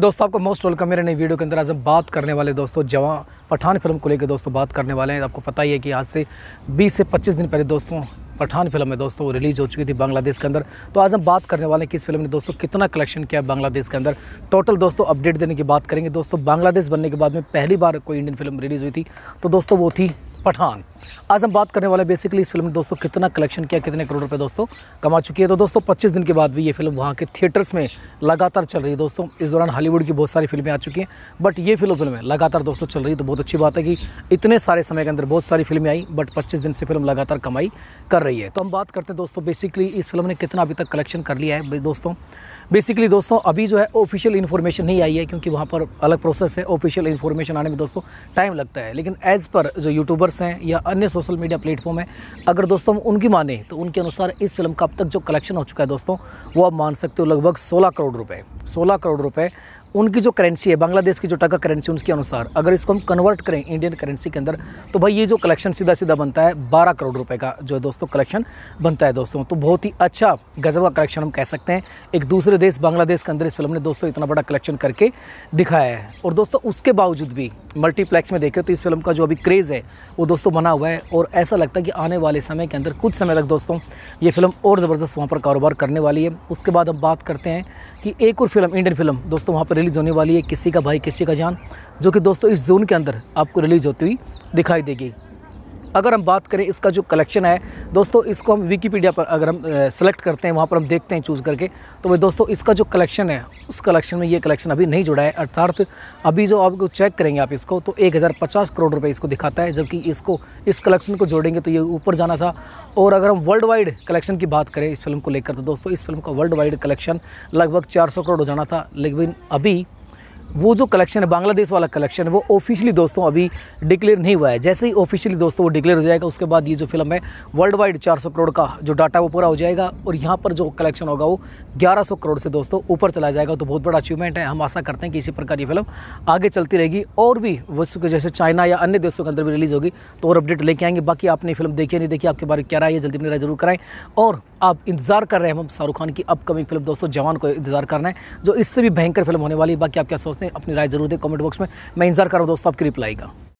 दोस्तों आपको most welcome मेरे नई वीडियो के अंदर आज हम बात करने वाले दोस्तों जवान पठान फिल्म को लेकर दोस्तों बात करने वाले हैं आपको पता ही है कि आज से 20 से 25 दिन पहले दोस्तों पठान फिल्म है दोस्तों रिलीज़ हो चुकी थी बांग्लादेश के अंदर तो आज हम बात करने वाले हैं कि इस फिल्म ने दोस्तों कितना कलेक्शन किया बांग्लादेश के अंदर टोटल दोस्तों अपडेट देने की बात करेंगे दोस्तों बांग्लादेश बनने के बाद में पहली बार कोई इंडियन फिल्म रिलीज़ हुई थी तो दोस्तों वो थी पठान आज हम बात करने वाले बेसिकली इस फिल्म ने दोस्तों कितना कलेक्शन किया कितने करोड़ रुपए दोस्तों कमा चुकी है तो दोस्तों 25 दिन के बाद भी ये फिल्म वहाँ के थिएटर्स में लगातार चल रही है दोस्तों इस दौरान हॉलीवुड की बहुत सारी फिल्में आ चुकी हैं बट ये फिल्म फिल्में लगातार दोस्तों चल रही है तो बहुत अच्छी बात है कि इतने सारे समय के अंदर बहुत सारी फिल्में आई बट पच्चीस दिन से फिल्म लगातार कमाई कर रही है तो हम बात करते हैं दोस्तों बेसिकली इस फिल्म ने कितना अभी तक कलेक्शन कर लिया है दोस्तों बेसिकली दोस्तों अभी जो है ऑफिशियल इन्फॉर्मेशन नहीं आई है क्योंकि वहाँ पर अलग प्रोसेस है ऑफिशियल इन्फॉर्मेशन आने में दोस्तों टाइम लगता है लेकिन एज़ पर जो यूट्यूबर्स हैं या अन्य सोशल मीडिया प्लेटफॉर्म है अगर दोस्तों उनकी माने तो उनके अनुसार इस फिल्म का अब तक जो कलेक्शन हो चुका है दोस्तों वो आप मान सकते हो लगभग सोलह करोड़ रुपये सोलह करोड़ रुपये उनकी जो करेंसी है बांग्लादेश की जो टका करेंसी उसके अनुसार अगर इसको हम कन्वर्ट करें इंडियन करेंसी के अंदर तो भाई ये जो कलेक्शन सीधा सीधा बनता है बारह करोड़ रुपये का जो है दोस्तों कलेक्शन बनता है दोस्तों तो बहुत ही अच्छा गजब का कलेक्शन हम कह सकते हैं एक दूसरे देश बांग्लादेश के अंदर इस फिल्म ने दोस्तों इतना बड़ा कलेक्शन करके दिखाया है और दोस्तों उसके बावजूद भी मल्टीप्लेक्स में देखें तो इस फिल्म का जो अभी क्रेज़ है वो दोस्तों बना हुआ है और ऐसा लगता है कि आने वाले समय के अंदर कुछ समय तक दोस्तों ये फिल्म और ज़बरदस्त वहाँ पर कारोबार करने वाली है उसके बाद हम बात करते हैं कि एक और फिल्म इंडियन फिल्म दोस्तों वहाँ पर रिलीज़ होने वाली है किसी का भाई किसी का जान जो कि दोस्तों इस जोन के अंदर आपको रिलीज़ होती हुई दिखाई देगी अगर हम बात करें इसका जो कलेक्शन है दोस्तों इसको हम विकीपीडिया पर अगर हम सेलेक्ट करते हैं वहाँ पर हम देखते हैं चूज़ करके तो भाई दोस्तों इसका जो कलेक्शन है उस कलेक्शन में ये कलेक्शन अभी नहीं जुड़ा है अर्थात अभी जो आपको चेक करेंगे आप इसको तो एक करोड़ रुपये इसको दिखाता है जबकि इसको इस कलेक्शन को जोड़ेंगे तो ये ऊपर जाना था और अगर हम वर्ल्ड वाइड कलेक्शन की बात करें इस फिल्म को लेकर तो दोस्तों इस फिल्म का वर्ल्ड वाइड कलेक्शन लगभग चार करोड़ हो जाना था लेकिन अभी वो जो कलेक्शन है बांग्लादेश वाला कलेक्शन है वो ऑफिशियली दोस्तों अभी डिक्लेयर नहीं हुआ है जैसे ही ऑफिशियली दोस्तों वो डिक्लेयर हो जाएगा उसके बाद ये जो फिल्म है वर्ल्ड वाइड 400 करोड़ का जो डाटा वो पूरा हो जाएगा और यहाँ पर जो कलेक्शन होगा वो 1100 करोड़ से दोस्तों ऊपर चला जाएगा तो बहुत बड़ा अचीवमेंट है हम आशा करते हैं कि इसी प्रकार ये फिल्म आगे चलती रहेगी और भी वस्तु के जैसे चाइना या अन्य देशों के अंदर भी रिलीज़ होगी तो और अपडेट लेके आएंगे बाकी आपने फिल्म देखी नहीं देखी आपके बारे में क्या रहा है जल्दी अपनी राय जरूर कराएं और आप इंतजार कर रहे हैं हम शाहरुख खान की अपकमिंग फिल्म दोस्तों जवान को इंतजार करना है जो इससे भी भयंकर फिल्म होने वाली है बाकी आप क्या सोचते हैं अपनी राय जरूर दें कमेंट बॉक्स में मैं इंतजार कर रहा हूँ दोस्तों आपकी रिप्लाई का